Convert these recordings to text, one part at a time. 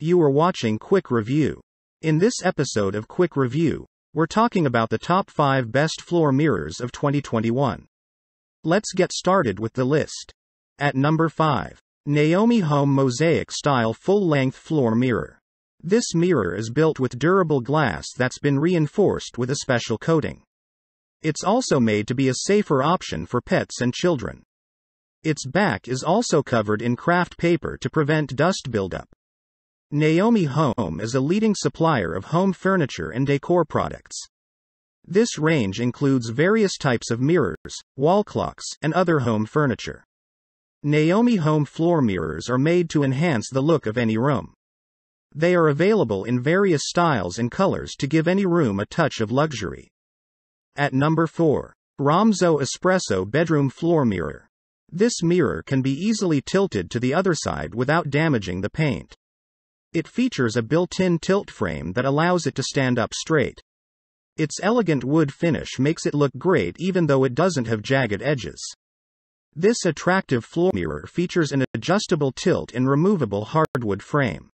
You are watching Quick Review. In this episode of Quick Review, we're talking about the top 5 best floor mirrors of 2021. Let's get started with the list. At number 5, Naomi Home Mosaic Style Full Length Floor Mirror. This mirror is built with durable glass that's been reinforced with a special coating. It's also made to be a safer option for pets and children. Its back is also covered in craft paper to prevent dust buildup. Naomi Home is a leading supplier of home furniture and decor products. This range includes various types of mirrors, wall clocks, and other home furniture. Naomi Home floor mirrors are made to enhance the look of any room. They are available in various styles and colors to give any room a touch of luxury. At number 4. Romzo Espresso Bedroom Floor Mirror. This mirror can be easily tilted to the other side without damaging the paint. It features a built in tilt frame that allows it to stand up straight. Its elegant wood finish makes it look great even though it doesn't have jagged edges. This attractive floor mirror features an adjustable tilt and removable hardwood frame.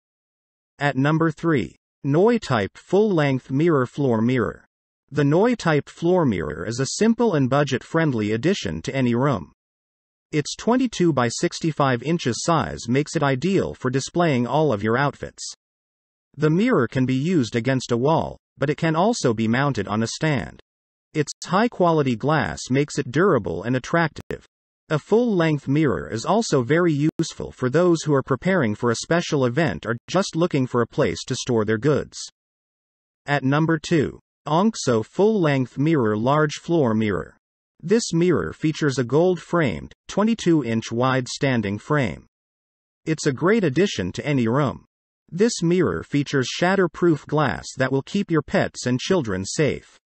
At number 3. Noi Type Full Length Mirror Floor Mirror. The Noi-type floor mirror is a simple and budget-friendly addition to any room. Its 22 by 65 inches size makes it ideal for displaying all of your outfits. The mirror can be used against a wall, but it can also be mounted on a stand. Its high quality glass makes it durable and attractive. A full length mirror is also very useful for those who are preparing for a special event or just looking for a place to store their goods. At number 2. ONXO full-length mirror large floor mirror. This mirror features a gold-framed, 22-inch wide standing frame. It's a great addition to any room. This mirror features shatterproof glass that will keep your pets and children safe.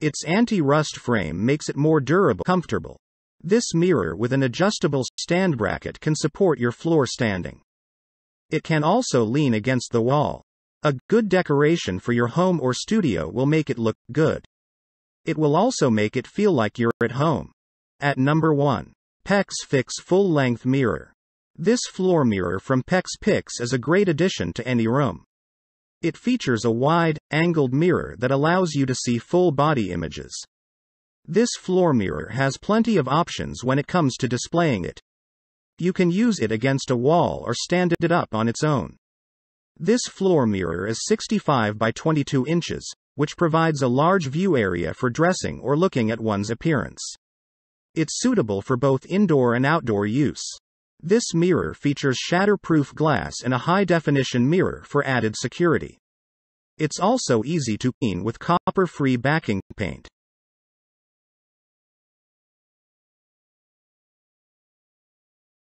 Its anti-rust frame makes it more durable comfortable. This mirror with an adjustable stand bracket can support your floor standing. It can also lean against the wall. A good decoration for your home or studio will make it look good. It will also make it feel like you're at home. At number 1. PEX Fix Full Length Mirror. This floor mirror from PEX Pix is a great addition to any room. It features a wide, angled mirror that allows you to see full body images. This floor mirror has plenty of options when it comes to displaying it. You can use it against a wall or stand it up on its own. This floor mirror is 65 by 22 inches, which provides a large view area for dressing or looking at one's appearance. It's suitable for both indoor and outdoor use. This mirror features shatterproof glass and a high definition mirror for added security. It's also easy to clean with copper free backing paint.